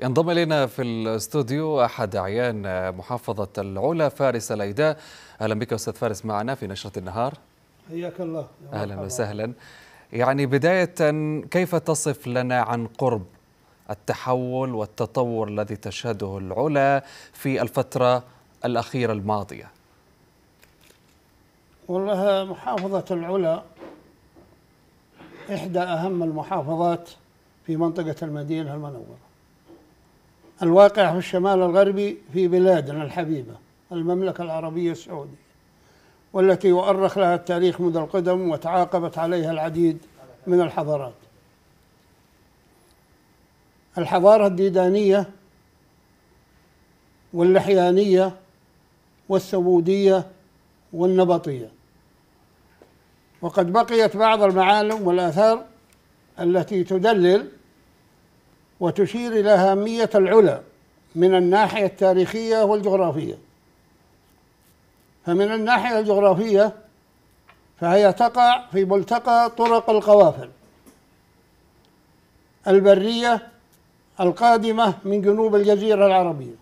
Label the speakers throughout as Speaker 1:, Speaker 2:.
Speaker 1: ينضم الينا في الاستوديو احد اعيان محافظه العلا فارس الايداء اهلا بك استاذ فارس معنا في نشره النهار
Speaker 2: حياك الله اهلا وسهلا
Speaker 1: يعني بدايه كيف تصف لنا عن قرب التحول والتطور الذي تشهده العلا في الفتره الاخيره الماضيه
Speaker 2: والله محافظه العلا احدى اهم المحافظات في منطقه المدينه المنوره الواقع في الشمال الغربي في بلادنا الحبيبة المملكة العربية السعودية والتي يؤرخ لها التاريخ منذ القدم وتعاقبت عليها العديد من الحضارات الحضارة الديدانية واللحيانية والثبودية والنبطية وقد بقيت بعض المعالم والآثار التي تدلل وتشير إلى أهمية العلا من الناحية التاريخية والجغرافية فمن الناحية الجغرافية فهي تقع في ملتقى طرق القوافل البرية القادمة من جنوب الجزيرة العربية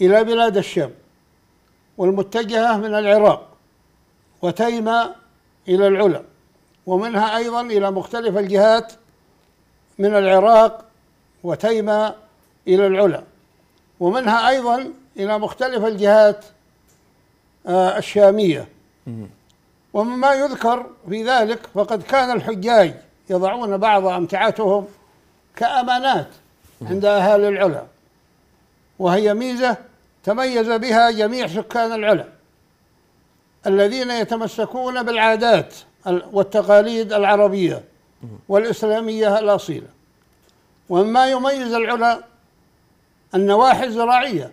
Speaker 2: إلى بلاد الشام والمتجهة من العراق وتيمة إلى العلا ومنها أيضا إلى مختلف الجهات من العراق وتيماء إلى العلا ومنها أيضا إلى مختلف الجهات آه، الشامية ومما يذكر في ذلك فقد كان الحجاج يضعون بعض أمتعتهم كأمانات عند أهالي العلا وهي ميزة تميز بها جميع سكان العلا الذين يتمسكون بالعادات والتقاليد العربية والإسلامية الأصيلة وما يميز العلا النواحي الزراعية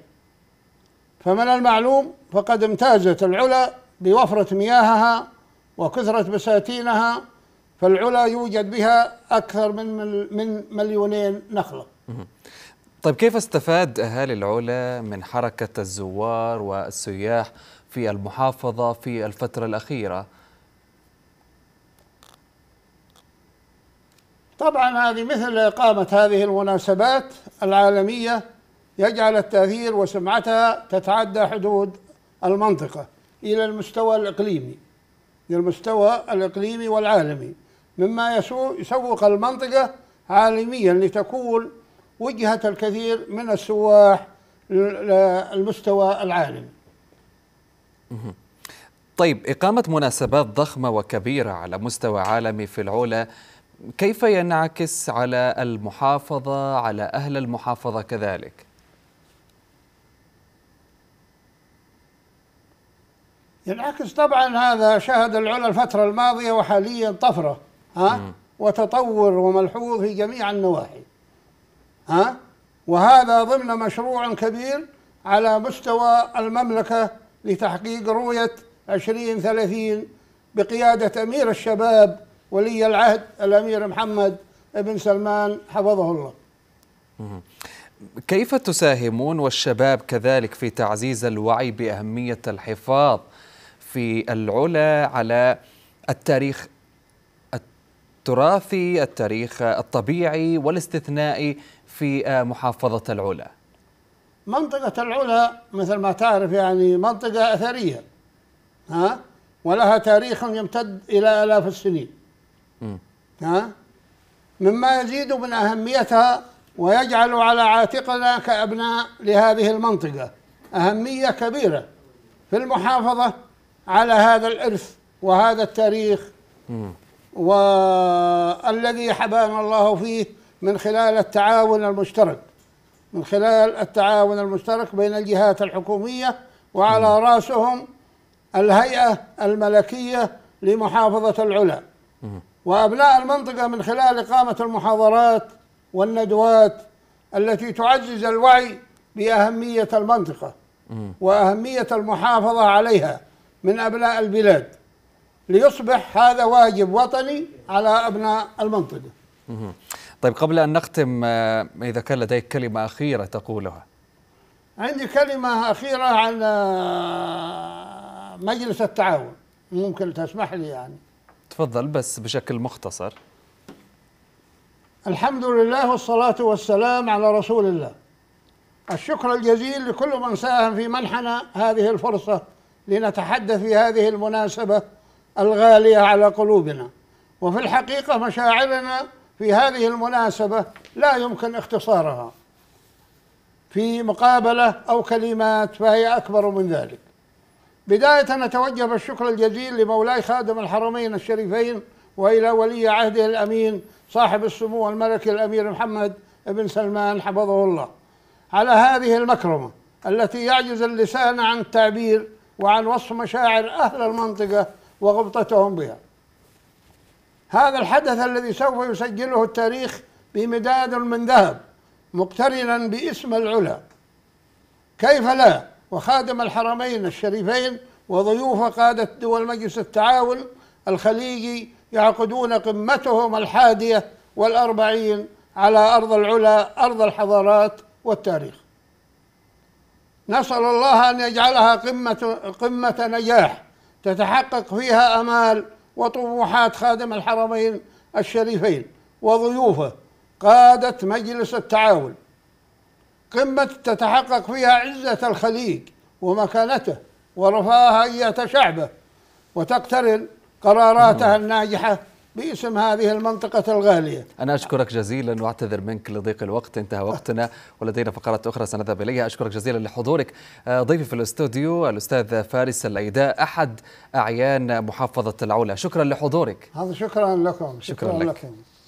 Speaker 2: فمن المعلوم فقد امتازت العلا بوفرة مياهها وكثرة بساتينها فالعلا يوجد بها أكثر من من مليونين نخلة
Speaker 1: طيب كيف استفاد أهالي العلا من حركة الزوار والسياح في المحافظة في الفترة الأخيرة؟
Speaker 2: طبعا هذه مثل إقامة هذه المناسبات العالمية يجعل التأثير وسمعتها تتعدى حدود المنطقة إلى المستوى الإقليمي إلى المستوى الإقليمي والعالمي مما يسوق المنطقة عالميا لتكون وجهة الكثير من السواح للمستوى العالمي
Speaker 1: طيب إقامة مناسبات ضخمة وكبيرة على مستوى عالمي في العلا كيف ينعكس على
Speaker 2: المحافظة على أهل المحافظة كذلك؟ ينعكس طبعا هذا شهد العلا الفترة الماضية وحاليا طفرة ها وتطور وملحوظ في جميع النواحي ها وهذا ضمن مشروع كبير على مستوى المملكة لتحقيق رؤية 2030 بقيادة أمير الشباب ولي العهد الأمير محمد بن سلمان حفظه الله
Speaker 1: كيف تساهمون والشباب كذلك في تعزيز الوعي بأهمية الحفاظ في العلا على التاريخ التراثي التاريخ الطبيعي والاستثنائي في محافظة العلا
Speaker 2: منطقة العلا مثل ما تعرف يعني منطقة أثرية ها ولها تاريخ يمتد إلى آلاف السنين ها مما يزيد من أهميتها ويجعل على عاتقنا كأبناء لهذه المنطقة أهمية كبيرة في المحافظة على هذا الإرث وهذا التاريخ والذي حبانا الله فيه من خلال التعاون المشترك من خلال التعاون المشترك بين الجهات الحكومية وعلى رأسهم الهيئة الملكية لمحافظة العلا وأبناء المنطقة من خلال إقامة المحاضرات والندوات التي تعزز الوعي بأهمية المنطقة وأهمية المحافظة عليها من أبناء البلاد ليصبح هذا واجب وطني على أبناء المنطقة
Speaker 1: طيب قبل أن نختم آه، إذا كان لديك كلمة أخيرة تقولها
Speaker 2: عندي كلمة أخيرة عن آه، مجلس التعاون ممكن تسمح لي يعني
Speaker 1: تفضل بس بشكل مختصر
Speaker 2: الحمد لله والصلاة والسلام على رسول الله الشكر الجزيل لكل من ساهم في منحنا هذه الفرصة لنتحدث في هذه المناسبة الغالية على قلوبنا وفي الحقيقة مشاعرنا في هذه المناسبة لا يمكن اختصارها في مقابلة أو كلمات فهي أكبر من ذلك بداية أتوجه الشكر الجزيل لمولاي خادم الحرمين الشريفين وإلى ولي عهده الأمين صاحب السمو الملكي الأمير محمد بن سلمان حفظه الله على هذه المكرمة التي يعجز اللسان عن التعبير وعن وصف مشاعر أهل المنطقة وغبطتهم بها هذا الحدث الذي سوف يسجله التاريخ بمداد من ذهب مقترنا باسم العلا كيف لا وخادم الحرمين الشريفين وضيوف قادة دول مجلس التعاون الخليجي يعقدون قمتهم الحادية والأربعين على أرض العلا أرض الحضارات والتاريخ نسأل الله أن يجعلها قمة, قمة نجاح تتحقق فيها أمال وطموحات خادم الحرمين الشريفين وضيوفه قادة مجلس التعاون قمة تتحقق فيها عزة الخليج ومكانته ورفاهية شعبه وتقترن قراراتها نعم. الناجحة باسم هذه المنطقة الغالية
Speaker 1: أنا أشكرك جزيلا وأعتذر منك لضيق الوقت انتهى وقتنا ولدينا فقرات أخرى سنذهب إليها أشكرك جزيلا لحضورك آه، ضيفي في الاستوديو الأستاذ فارس الأيداء أحد أعيان محافظة العلا شكرا لحضورك
Speaker 2: هذا شكرا لكم شكرا, شكرا لك. لكم